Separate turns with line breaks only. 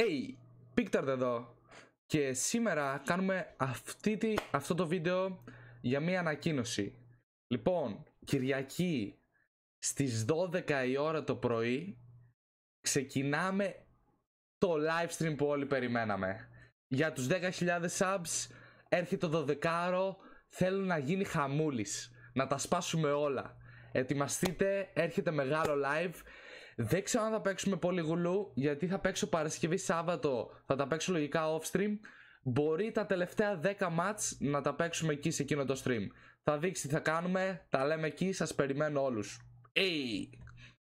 Hey, Pictard εδώ και σήμερα κάνουμε αυτή τη, αυτό το βίντεο για μία ανακοίνωση. Λοιπόν, Κυριακή στις 12 η ώρα το πρωί ξεκινάμε το live stream που όλοι περιμέναμε. Για τους 10.000 subs έρχεται το 12 θέλω να γίνει χαμούλης, να τα σπάσουμε όλα. Ετοιμαστείτε, έρχεται μεγάλο live δεν ξέρω αν θα παίξουμε πολύ γουλού, γιατί θα παίξω Παρασκευή Σάββατο, θα τα παίξω λογικά off stream. Μπορεί τα τελευταία 10 μάτς να τα παίξουμε εκεί σε εκείνο το stream. Θα δείξει τι θα κάνουμε, τα λέμε εκεί, σας περιμένω
όλους.
Hey!